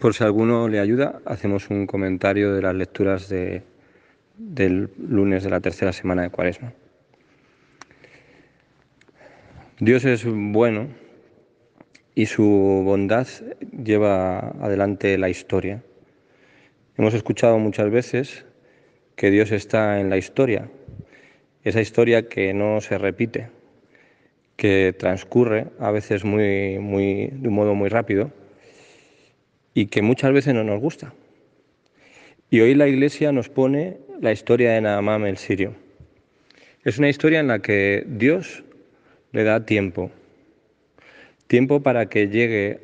Por si alguno le ayuda, hacemos un comentario de las lecturas del lunes de la tercera semana de Cuaresma. Dios es bueno y su bondad lleva adelante la historia. Hemos escuchado muchas veces que Dios está en la historia, esa historia que no se repite, que transcurre a veces muy, muy, de un modo muy rápido y que muchas veces no nos gusta. Y hoy la Iglesia nos pone la historia de Naamán el sirio. Es una historia en la que Dios le da tiempo, tiempo para que llegue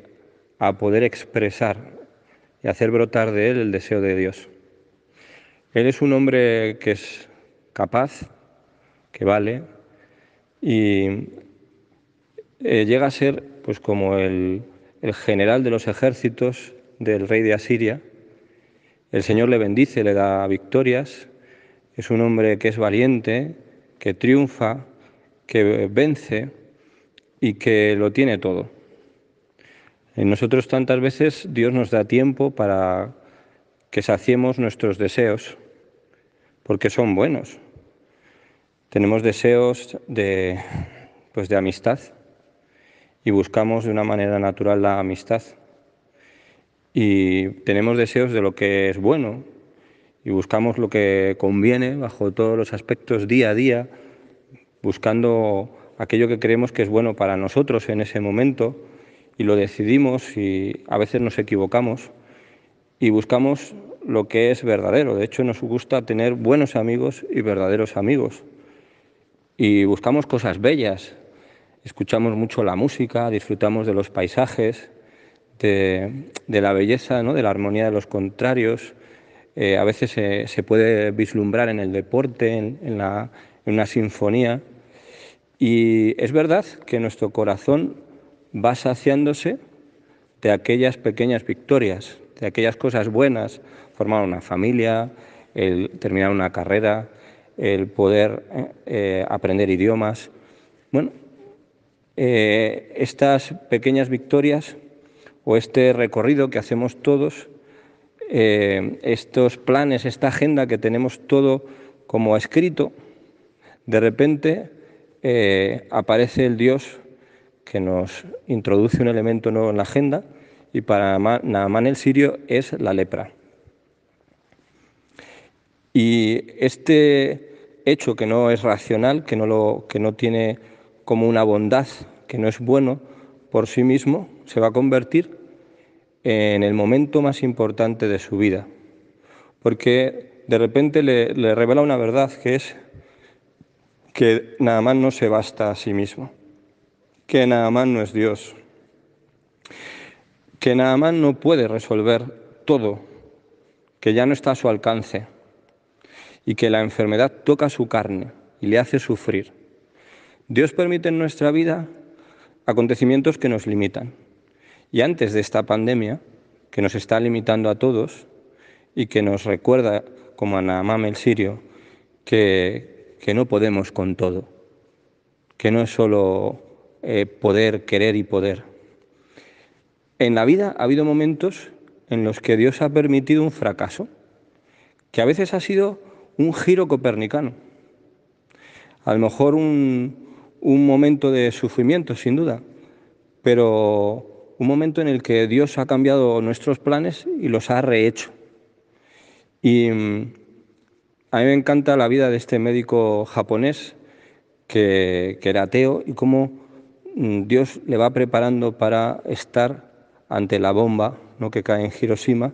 a poder expresar y hacer brotar de él el deseo de Dios. Él es un hombre que es capaz, que vale, y eh, llega a ser pues como el, el general de los ejércitos del rey de Asiria. El Señor le bendice, le da victorias. Es un hombre que es valiente, que triunfa, que vence y que lo tiene todo. En nosotros tantas veces Dios nos da tiempo para que saciemos nuestros deseos, porque son buenos. Tenemos deseos de, pues de amistad y buscamos de una manera natural la amistad y tenemos deseos de lo que es bueno y buscamos lo que conviene bajo todos los aspectos día a día, buscando aquello que creemos que es bueno para nosotros en ese momento y lo decidimos y a veces nos equivocamos y buscamos lo que es verdadero. De hecho, nos gusta tener buenos amigos y verdaderos amigos. Y buscamos cosas bellas. Escuchamos mucho la música, disfrutamos de los paisajes, de, la belleza, ¿no? de la armonía de los contrarios. Eh, a veces se, puede vislumbrar en el deporte, en, la, una sinfonía. Y es verdad que nuestro corazón va saciándose de aquellas pequeñas victorias, de aquellas cosas buenas, formar una familia, el terminar una carrera, el poder eh, aprender idiomas. Bueno, eh, estas pequeñas victorias o este recorrido que hacemos todos, eh, estos planes, esta agenda que tenemos todo como escrito, de repente eh, aparece el Dios que nos introduce un elemento nuevo en la agenda y para Naamán el sirio es la lepra. Y este hecho que no es racional, que no, lo, que no tiene como una bondad, que no es bueno por sí mismo, se va a convertir en el momento más importante de su vida, porque de repente le, revela una verdad que es que nada más no se basta a sí mismo, que nada más no es Dios, que nada más no puede resolver todo, que ya no está a su alcance y que la enfermedad toca su carne y le hace sufrir. Dios permite en nuestra vida acontecimientos que nos limitan, y antes de esta pandemia, que nos está limitando a todos y que nos recuerda, como a Naamam el sirio, que, no podemos con todo, que no es solo eh, poder, querer y poder. En la vida ha habido momentos en los que Dios ha permitido un fracaso, que a veces ha sido un giro copernicano. A lo mejor un, un momento de sufrimiento, sin duda, pero un momento en el que Dios ha cambiado nuestros planes y los ha rehecho. Y mm, a mí me encanta la vida de este médico japonés que, era ateo y cómo mm, Dios le va preparando para estar ante la bomba ¿no? que cae en Hiroshima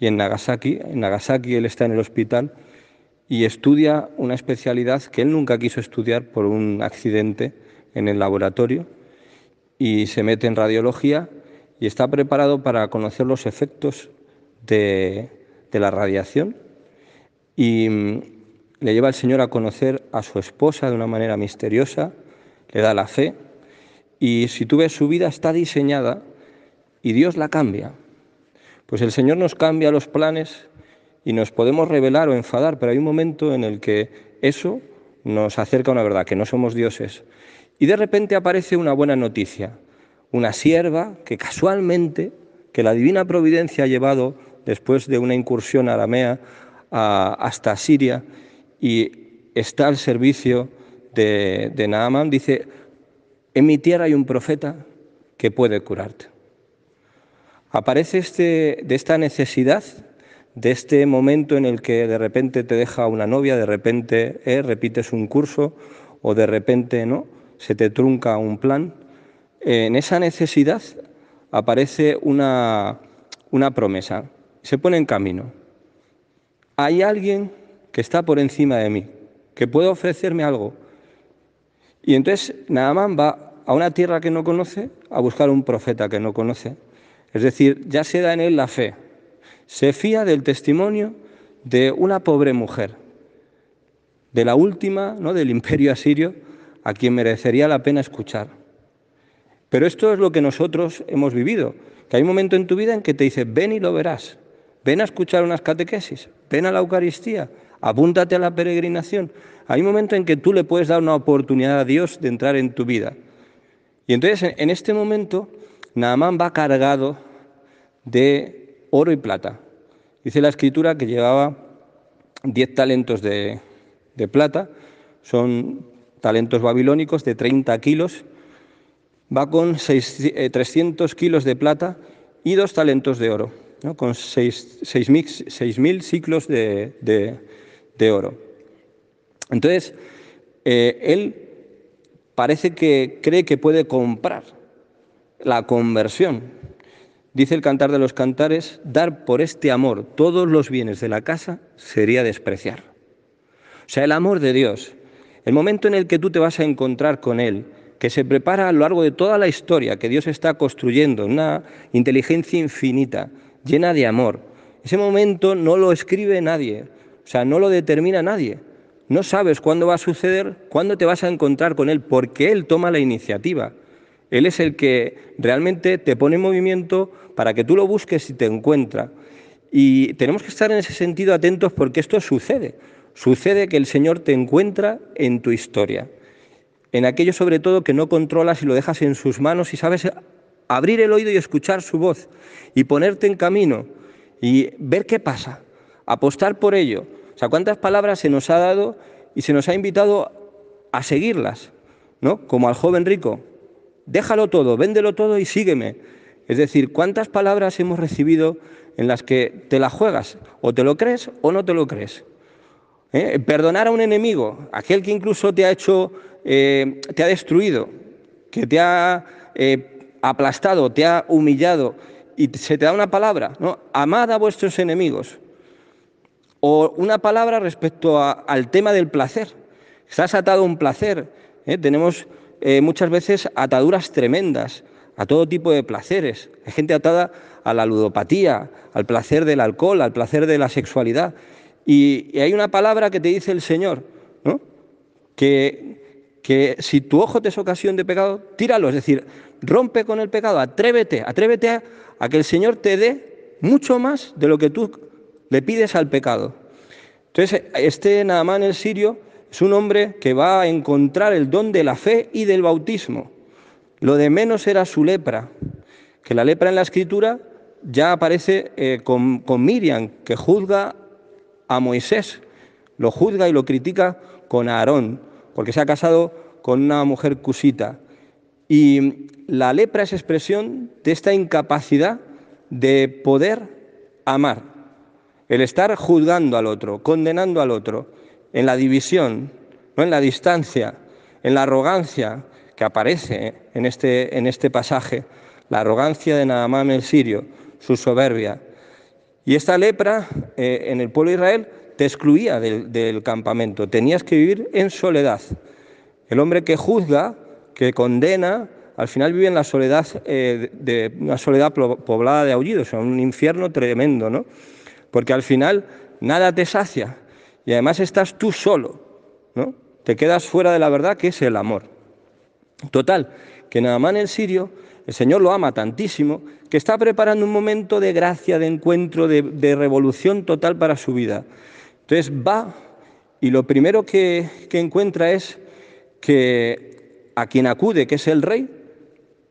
y en Nagasaki. En Nagasaki él está en el hospital y estudia una especialidad que él nunca quiso estudiar por un accidente en el laboratorio y se mete en radiología y está preparado para conocer los efectos de, la radiación y mm, le lleva el Señor a conocer a su esposa de una manera misteriosa, le da la fe y si tú ves su vida está diseñada y Dios la cambia. Pues el Señor nos cambia los planes y nos podemos revelar o enfadar, pero hay un momento en el que eso nos acerca a una verdad, que no somos dioses. Y de repente aparece una buena noticia una sierva que casualmente, que la divina providencia ha llevado después de una incursión aramea hasta Siria y está al servicio de, de dice, en mi tierra hay un profeta que puede curarte. Aparece este, de esta necesidad, de este momento en el que de repente te deja una novia, de repente eh, repites un curso o de repente no, se te trunca un plan eh, en esa necesidad aparece una, promesa, se pone en camino. Hay alguien que está por encima de mí, que puede ofrecerme algo. Y entonces Naaman va a una tierra que no conoce a buscar un profeta que no conoce. Es decir, ya se da en él la fe. Se fía del testimonio de una pobre mujer, de la última ¿no? del imperio asirio, a quien merecería la pena escuchar. Pero esto es lo que nosotros hemos vivido, que hay un momento en tu vida en que te dice, ven y lo verás, ven a escuchar unas catequesis, ven a la Eucaristía, apúntate a la peregrinación. Hay un momento en que tú le puedes dar una oportunidad a Dios de entrar en tu vida. Y entonces en este momento Naamán va cargado de oro y plata. Dice la escritura que llevaba 10 talentos de, de plata, son talentos babilónicos de 30 kilos, va con 300 eh, kilos de plata y dos talentos de oro, con 6.000 ciclos de, de, de, oro. Entonces, eh, él parece que cree que puede comprar la conversión. Dice el Cantar de los Cantares, dar por este amor todos los bienes de la casa sería despreciar. O sea, el amor de Dios, el momento en el que tú te vas a encontrar con Él, que se prepara a lo largo de toda la historia que Dios está construyendo, una inteligencia infinita, llena de amor. Ese momento no lo escribe nadie, o sea, no lo determina nadie. No sabes cuándo va a suceder, cuándo te vas a encontrar con Él, porque Él toma la iniciativa. Él es el que realmente te pone en movimiento para que tú lo busques y te encuentra. Y tenemos que estar en ese sentido atentos porque esto sucede. Sucede que el Señor te encuentra en tu historia en aquello sobre todo que no controlas y lo dejas en sus manos y sabes abrir el oído y escuchar su voz y ponerte en camino y ver qué pasa, apostar por ello. O sea, cuántas palabras se nos ha dado y se nos ha invitado a seguirlas, ¿no? Como al joven rico, déjalo todo, véndelo todo y sígueme. Es decir, cuántas palabras hemos recibido en las que te las juegas, o te lo crees o no te lo crees. ¿eh? Perdonar a un enemigo, aquel que incluso te ha hecho, eh, te ha destruido, que te ha eh, aplastado, te ha humillado, y se te da una palabra, ¿no? Amad a vuestros enemigos. O una palabra respecto al tema del placer. Estás atado a un placer. Tenemos muchas veces ataduras tremendas a todo tipo de placeres. Hay gente atada a la ludopatía, al placer del alcohol, al placer de la sexualidad. Y, hay una palabra que te dice el Señor, que, que si tu ojo te es ocasión de pecado, tíralo, es decir, rompe con el pecado, atrévete, atrévete a, que el Señor te dé mucho más de lo que tú le pides al pecado. Entonces, este en el sirio es un hombre que va a encontrar el don de la fe y del bautismo. Lo de menos era su lepra, que la lepra en la escritura ya aparece eh, con, con, Miriam, que juzga a Moisés, lo juzga y lo critica con Aarón, porque se ha casado con una mujer cusita. Y la lepra es expresión de esta incapacidad de poder amar, el estar juzgando al otro, condenando al otro, en la división, no en la distancia, en la arrogancia que aparece en este, en este pasaje, la arrogancia de Naamán el sirio, su soberbia, y esta lepra eh, en el pueblo de Israel te excluía del, campamento, tenías que vivir en soledad. El hombre que juzga, que condena, al final vive en la soledad, eh, de, una soledad poblada de aullidos, en un infierno tremendo, ¿no? Porque al final nada te sacia y además estás tú solo, ¿no? Te quedas fuera de la verdad que es el amor. Total, que nada en el sirio el Señor lo ama tantísimo, que está preparando un momento de gracia, de encuentro, de, revolución total para su vida. Entonces va y lo primero que, encuentra es que a quien acude, que es el rey,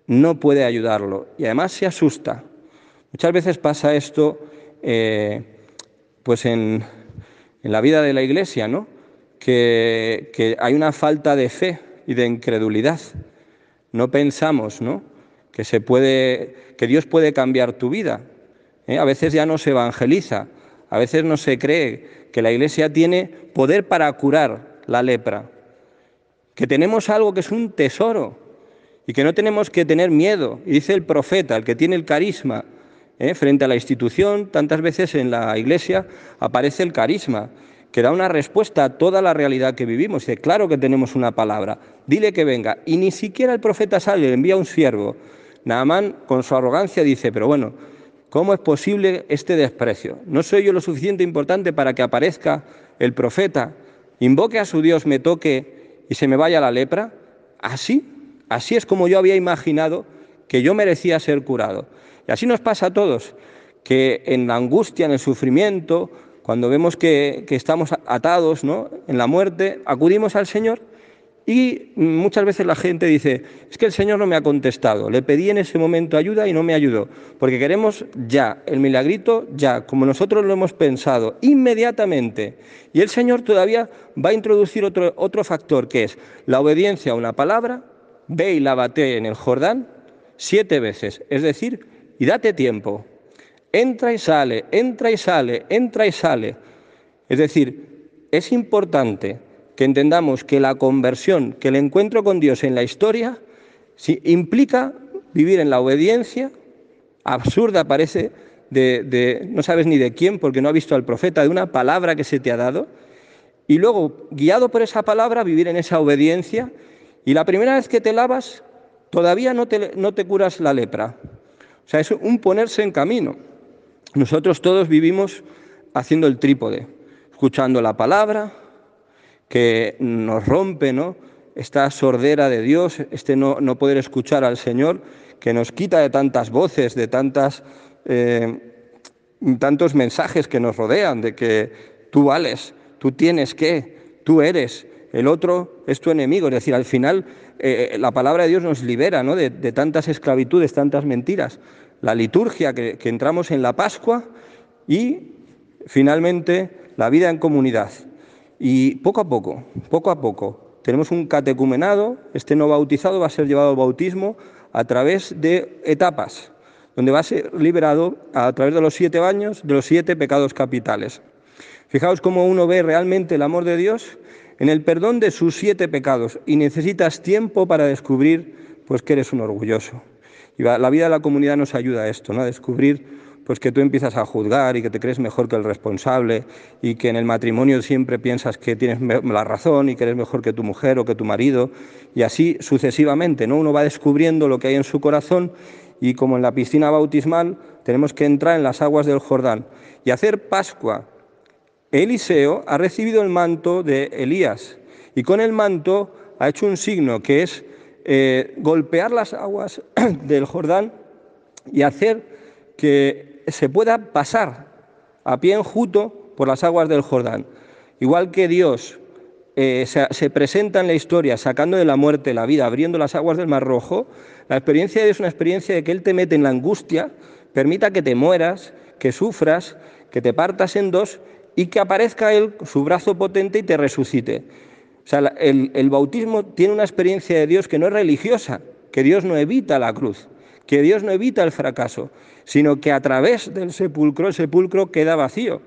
no puede ayudarlo y además se asusta. Muchas veces pasa esto eh, pues en, la vida de la iglesia, ¿no? Que, que, hay una falta de fe y de incredulidad. No pensamos, ¿no? que, se puede, que Dios puede cambiar tu vida. ¿Eh? A veces ya no se evangeliza, a veces no se cree que la Iglesia tiene poder para curar la lepra, que tenemos algo que es un tesoro y que no tenemos que tener miedo. Y dice el profeta, el que tiene el carisma, ¿eh? frente a la institución, tantas veces en la Iglesia aparece el carisma que da una respuesta a toda la realidad que vivimos. Dice, claro que tenemos una palabra, dile que venga. Y ni siquiera el profeta sale, le envía un siervo. Naamán, con su arrogancia, dice, pero bueno, ¿cómo es posible este desprecio? ¿No soy yo lo suficiente importante para que aparezca el profeta, invoque a su Dios, me toque y se me vaya la lepra? Así, así es como yo había imaginado que yo merecía ser curado. Y así nos pasa a todos, que en la angustia, en el sufrimiento, cuando vemos que, que estamos atados ¿no? en la muerte, acudimos al Señor y muchas veces la gente dice, es que el Señor no me ha contestado, le pedí en ese momento ayuda y no me ayudó, porque queremos ya, el milagrito ya, como nosotros lo hemos pensado, inmediatamente. Y el Señor todavía va a introducir otro, otro factor, que es la obediencia a una palabra, ve y lávate en el Jordán siete veces, es decir, y date tiempo, entra y sale, entra y sale, entra y sale. Es decir, es importante que entendamos que la conversión, que el encuentro con Dios en la historia, si, implica vivir en la obediencia, absurda parece, de, no sabes ni de quién porque no ha visto al profeta, de una palabra que se te ha dado, y luego, guiado por esa palabra, vivir en esa obediencia, y la primera vez que te lavas, todavía no te, no te curas la lepra. O sea, es un ponerse en camino. Nosotros todos vivimos haciendo el trípode, escuchando la palabra, que nos rompe, ¿no? Esta sordera de Dios, este no, poder escuchar al Señor, que nos quita de tantas voces, de tantas, eh, tantos mensajes que nos rodean, de que tú vales, tú tienes que, tú eres, el otro es tu enemigo. Es decir, al final eh, eh, la palabra de Dios nos libera de, tantas esclavitudes, tantas mentiras. La liturgia que entramos en la Pascua y finalmente la vida en comunidad. Y poco a poco, poco a poco, tenemos un catecumenado, este no bautizado va a ser llevado al bautismo a través de etapas, donde va a ser liberado a través de los siete baños, de los siete pecados capitales. Fijaos cómo uno ve realmente el amor de Dios en el perdón de sus siete pecados y necesitas tiempo para descubrir pues que eres un orgulloso. Y la vida de la comunidad nos ayuda a esto, ¿no? a descubrir pues que tú empiezas a juzgar y que te crees mejor que el responsable y que en el matrimonio siempre piensas que tienes la razón y que eres mejor que tu mujer o que tu marido y así sucesivamente, ¿no? Uno va descubriendo lo que hay en su corazón y como en la piscina bautismal tenemos que entrar en las aguas del Jordán y hacer Pascua. Eliseo ha recibido el manto de Elías y con el manto ha hecho un signo que es eh, golpear las aguas del Jordán y hacer que se pueda pasar a pie enjuto por las aguas del Jordán. Igual que Dios eh, se, presenta en la historia sacando de la muerte la vida, abriendo las aguas del Mar Rojo, la experiencia de es una experiencia de que Él te mete en la angustia, permita que te mueras, que sufras, que te partas en dos y que aparezca Él, su brazo potente, y te resucite. O sea, el bautismo tiene una experiencia de Dios que no es religiosa, que Dios no evita la cruz, que Dios no evita el fracaso, sino que a través del sepulcro el sepulcro queda vacío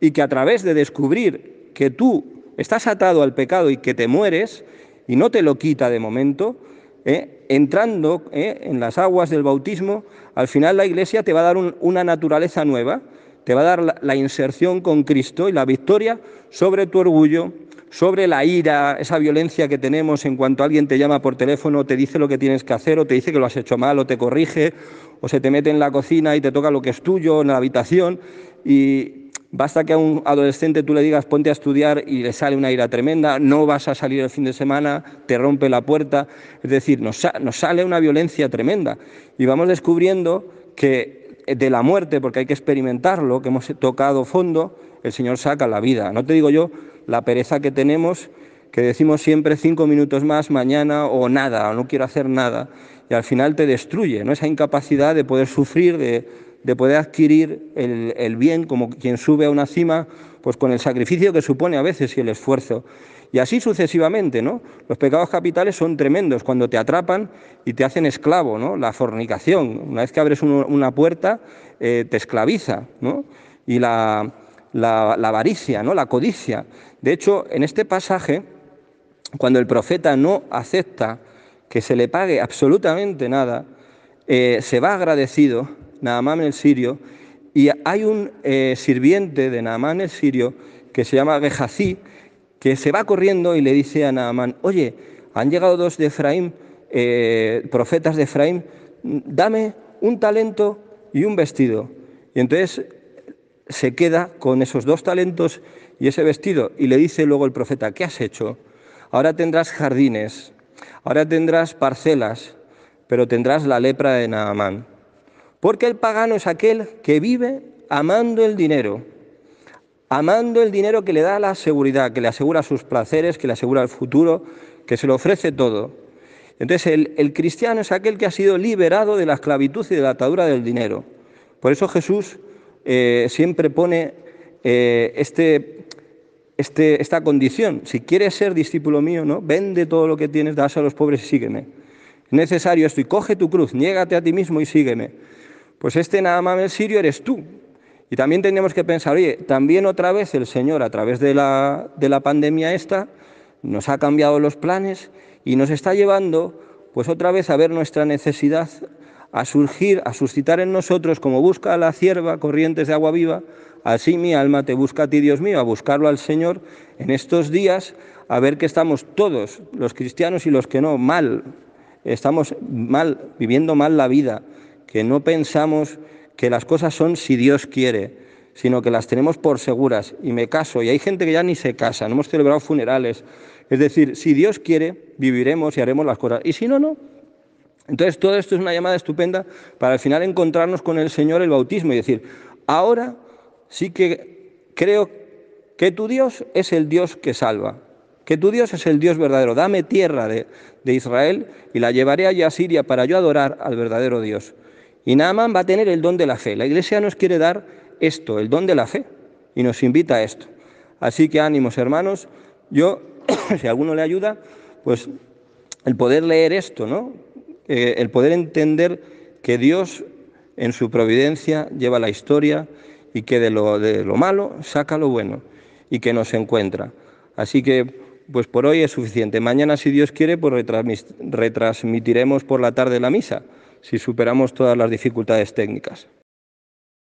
y que a través de descubrir que tú estás atado al pecado y que te mueres y no te lo quita de momento, ¿eh? entrando ¿eh? en las aguas del bautismo, al final la iglesia te va a dar una naturaleza nueva, te va a dar la inserción con Cristo y la victoria sobre tu orgullo, sobre la ira, esa violencia que tenemos en cuanto alguien te llama por teléfono, te dice lo que tienes que hacer o te dice que lo has hecho mal o te corrige o se te mete en la cocina y te toca lo que es tuyo en la habitación y basta que a un adolescente tú le digas ponte a estudiar y le sale una ira tremenda, no vas a salir el fin de semana, te rompe la puerta, es decir, nos, sale una violencia tremenda y vamos descubriendo que eh, de la muerte, porque hay que experimentarlo, que hemos tocado fondo, el Señor saca la vida. No te digo yo la pereza que tenemos, que decimos siempre cinco minutos más mañana o nada, o no quiero hacer nada, y al final te destruye, ¿no? Esa incapacidad de poder sufrir, de, poder adquirir el, bien, como quien sube a una cima, pues con el sacrificio que supone a veces y el esfuerzo. Y así sucesivamente, ¿no? Los pecados capitales son tremendos cuando te atrapan y te hacen esclavo, ¿no? La fornicación, una vez que abres una puerta, eh, te esclaviza, ¿no? Y la, la avaricia, ¿no? La codicia. De hecho, en este pasaje, cuando el profeta no acepta que se le pague absolutamente nada, eh, se va agradecido, Naamán el sirio, y hay un eh, sirviente de Naamán el sirio que se llama Gehazi, que se va corriendo y le dice a Naamán, oye, han llegado dos de Efraín, eh, profetas de Efraín, dame un talento y un vestido. Y entonces se queda con esos dos talentos y ese vestido. Y le dice luego el profeta, ¿qué has hecho? Ahora tendrás jardines, ahora tendrás parcelas, pero tendrás la lepra de Naamán. Porque el pagano es aquel que vive amando el dinero, amando el dinero que le da la seguridad, que le asegura sus placeres, que le asegura el futuro, que se le ofrece todo. Entonces el, el cristiano es aquel que ha sido liberado de la esclavitud y de la atadura del dinero. Por eso Jesús eh, siempre pone eh, este, este, esta condición. Si quieres ser discípulo mío, ¿no? vende todo lo que tienes, das a los pobres y sígueme. Es necesario esto y coge tu cruz, niégate a ti mismo y sígueme. Pues este nada más el sirio eres tú. Y también tenemos que pensar, oye, también otra vez el Señor a través de la, de la pandemia esta nos ha cambiado los planes y nos está llevando pues otra vez a ver nuestra necesidad a surgir, a suscitar en nosotros, como busca la cierva corrientes de agua viva, así mi alma te busca a ti, Dios mío, a buscarlo al Señor en estos días, a ver que estamos todos, los cristianos y los que no, mal, estamos mal, viviendo mal la vida, que no pensamos que las cosas son si Dios quiere, sino que las tenemos por seguras y me caso, y hay gente que ya ni se casa, no hemos celebrado funerales, es decir, si Dios quiere, viviremos y haremos las cosas, y si no, no, entonces, todo esto es una llamada estupenda para al final encontrarnos con el Señor el bautismo y decir, ahora sí que creo que tu Dios es el Dios que salva, que tu Dios es el Dios verdadero. Dame tierra de, Israel y la llevaré allá a Siria para yo adorar al verdadero Dios. Y Naaman va a tener el don de la fe. La Iglesia nos quiere dar esto, el don de la fe, y nos invita a esto. Así que ánimos, hermanos. Yo, si alguno le ayuda, pues el poder leer esto, ¿no? Eh, el poder entender que Dios en su providencia lleva la historia y que de lo, de lo malo saca lo bueno y que nos encuentra. Así que pues por hoy es suficiente. Mañana, si Dios quiere, pues, retransmitiremos por la tarde la misa, si superamos todas las dificultades técnicas.